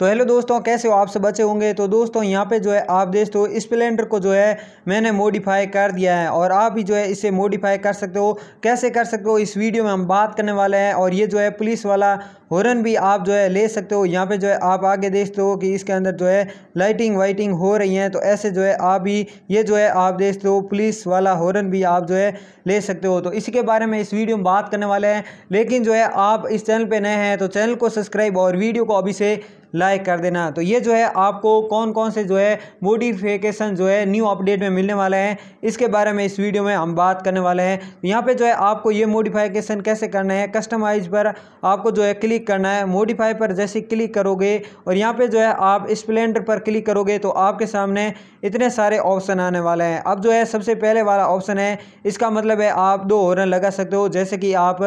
तो हेलो दोस्तों कैसे हो आपसे बचे होंगे तो दोस्तों यहाँ पे जो है आप देख तो स्प्लेंडर को जो है मैंने मॉडिफाई कर दिया है और आप भी जो है इसे मॉडिफाई कर सकते हो कैसे कर सकते हो इस वीडियो में हम बात करने वाले हैं और ये जो है पुलिस वाला हॉर्न भी आप जो है ले सकते हो यहाँ पे जो है आप आगे देखते हो कि इसके अंदर जो है लाइटिंग वाइटिंग हो रही है तो ऐसे जो है आप भी ये जो है आप देखते हो पुलिस वाला हॉर्न भी आप जो है ले सकते हो तो इसी के बारे में इस वीडियो में बात करने वाले हैं लेकिन जो है आप इस चैनल पर नए हैं तो चैनल को सब्सक्राइब और वीडियो को अभी से लाइक कर देना तो ये जो है आपको कौन कौन से जो है मोडिफिकेशन जो है न्यू अपडेट में मिलने वाले हैं इसके बारे में इस वीडियो में हम बात करने वाले हैं यहाँ पर जो है आपको ये मोडिफिकेशन कैसे करना है कस्टमाइज पर आपको जो है क्लिक करना है मोडिफाई पर जैसे क्लिक करोगे और यहाँ पर जो है आप स्प्लेंडर पर क्लिक करोगे तो आपके सामने इतने सारे ऑप्शन आने वाले हैं अब जो है सबसे पहले वाला ऑप्शन है इसका मतलब है आप दो हॉर्न लगा सकते हो जैसे कि आप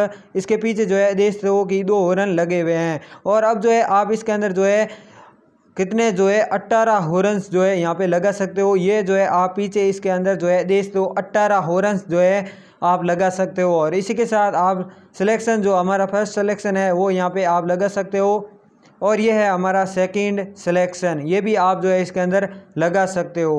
इसके पीछे जो है देखते हो कि दो हॉर्न लगे हुए हैं और अब जो है आप इसके अंदर जो है है कितने जो है अट्ठारह हॉर्न्स जो है यहाँ पे लगा सकते हो ये जो है आप पीछे इसके अंदर जो है देख दो अट्ठारह हॉर्न्स जो है आप लगा सकते हो और इसी के साथ आप सिलेक्शन जो हमारा फर्स्ट सिलेक्शन है वो यहाँ पे आप लगा सकते हो और ये है हमारा सेकंड सिलेक्शन ये भी आप जो है इसके अंदर लगा सकते हो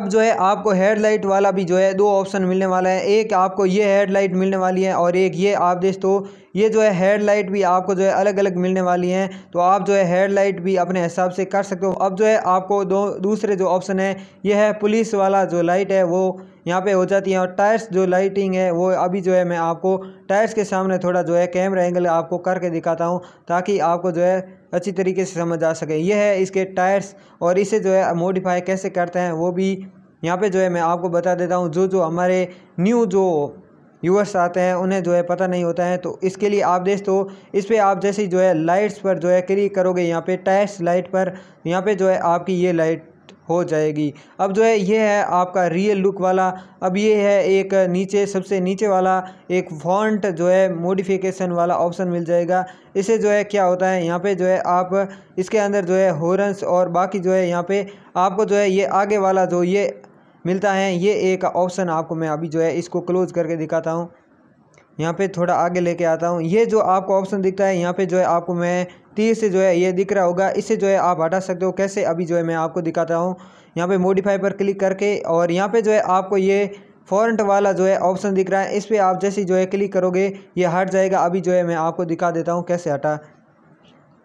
अब जो है आपको हेडलाइट वाला भी जो है दो ऑप्शन मिलने वाला है एक आपको ये हेडलाइट मिलने वाली है और एक ये आप दोस्तों ये जो है हेडलाइट भी आपको जो है अलग अलग मिलने वाली हैं तो आप जो है हेडलाइट भी अपने हिसाब से कर सकते हो अब जो है आपको दो दूसरे जो ऑप्शन है ये है पुलिस वाला जो लाइट है वो यहाँ पे हो जाती है और टायर्स जो लाइटिंग है वो अभी जो है मैं आपको टायर्स के सामने थोड़ा जो है कैमरा एंगल आपको करके दिखाता हूँ ताकि आपको जो है अच्छी तरीके से समझ आ सके ये है इसके टायर्स और इसे जो है मोडिफाई कैसे करते हैं वो भी यहाँ पे जो है मैं आपको बता देता हूँ जो जो हमारे न्यू जो यूवर्स आते हैं उन्हें जो है पता नहीं होता है तो इसके लिए आप देख तो इस पर आप जैसे जो है लाइट्स पर जो है क्लिक करोगे यहाँ पे टायर्स लाइट पर यहाँ पे जो है आपकी ये लाइट हो जाएगी अब जो है ये है आपका रियल लुक वाला अब ये है एक नीचे सबसे नीचे वाला एक फॉन्ट जो है मोडिफिकेशन वाला ऑप्शन मिल जाएगा इसे जो है क्या होता है यहाँ पे जो है आप इसके अंदर जो है हॉरन्स और बाकी जो है यहाँ पे आपको जो है ये आगे वाला जो ये मिलता है ये एक ऑप्शन आपको मैं अभी जो है इसको क्लोज करके दिखाता हूँ यहाँ पे थोड़ा आगे लेके आता हूँ ये जो आपको ऑप्शन दिखता है यहाँ पे जो है आपको मैं तीर से जो है ये दिख रहा होगा इसे जो है आप हटा सकते हो कैसे अभी जो है मैं आपको दिखाता हूँ यहाँ पे मोडिफाई पर क्लिक करके और यहाँ पे जो है आपको ये फॉरंट वाला जो है ऑप्शन दिख रहा है इस पर आप जैसे जो है क्लिक करोगे ये हट जाएगा अभी जो है मैं आपको दिखा देता हूँ कैसे हटा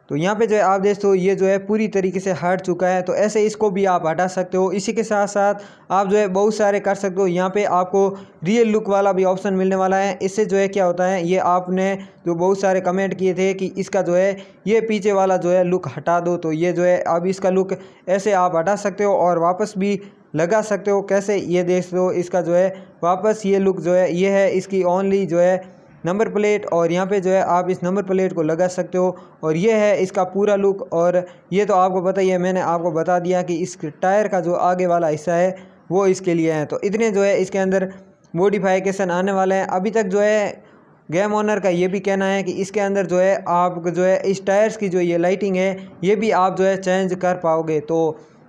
तो यहाँ पे जो है आप दोस्तों ये जो है पूरी तरीके से हट चुका है तो ऐसे इसको भी आप हटा सकते हो इसी के साथ साथ आप जो है बहुत सारे कर सकते हो यहाँ पे आपको रियल लुक वाला भी ऑप्शन मिलने वाला है इससे जो है क्या होता है ये आपने जो बहुत सारे कमेंट किए थे कि इसका जो है ये पीछे वाला जो है लुक हटा दो तो ये जो है अब इसका लुक ऐसे आप हटा सकते हो और वापस भी लगा सकते हो कैसे ये देख दो इसका जो है वापस ये लुक जो है ये है इसकी ओनली जो है नंबर प्लेट और यहाँ पे जो है आप इस नंबर प्लेट को लगा सकते हो और ये है इसका पूरा लुक और ये तो आपको पता ही है मैंने आपको बता दिया कि इस टायर का जो आगे वाला हिस्सा है वो इसके लिए है तो इतने जो है इसके अंदर मोडिफाइकेशन आने वाले हैं अभी तक जो है गेम ओनर का ये भी कहना है कि इसके अंदर जो है आप जो है इस टायर्स की जो ये लाइटिंग है ये भी आप जो है चेंज कर पाओगे तो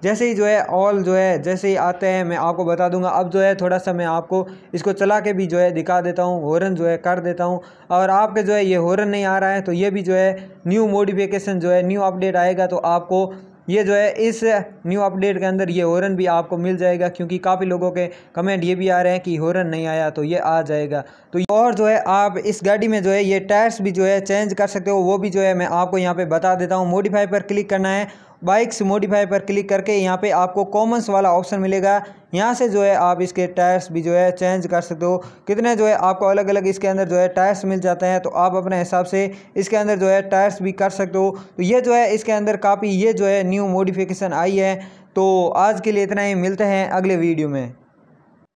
जैसे ही जो है ऑल जो है जैसे ही आते हैं मैं आपको बता दूंगा अब जो है थोड़ा सा मैं आपको इसको चला के भी जो है दिखा देता हूँ हॉर्न जो है कर देता हूँ और आपके जो है ये हॉर्न नहीं आ रहा है तो ये भी जो है न्यू मोडिफिकेशन जो है न्यू अपडेट आएगा तो आपको ये जो है इस न्यू अपडेट के अंदर ये हॉर्न भी आपको मिल जाएगा क्योंकि काफ़ी लोगों के कमेंट ये भी आ रहे हैं कि हॉर्न नहीं आया तो ये आ जाएगा तो और जो है आप इस गाड़ी में जो है ये टायर्स भी जो है चेंज कर सकते हो वो भी जो है मैं आपको यहाँ पे बता देता हूँ मॉडिफाई पर क्लिक करना है बाइक्स मोडिफाई पर क्लिक करके यहाँ पे आपको कॉमन्स वाला ऑप्शन मिलेगा यहाँ से जो है आप इसके टायर्स भी जो है चेंज कर सकते हो कितने जो है आपको अलग अलग इसके अंदर जो है टायर्स मिल जाते हैं तो आप अपने हिसाब से इसके अंदर जो है टायर्स भी कर सकते हो तो ये जो है इसके अंदर काफ़ी ये जो है न्यू मोडिफिकेशन आई है तो आज के लिए इतना ही मिलते हैं अगले वीडियो में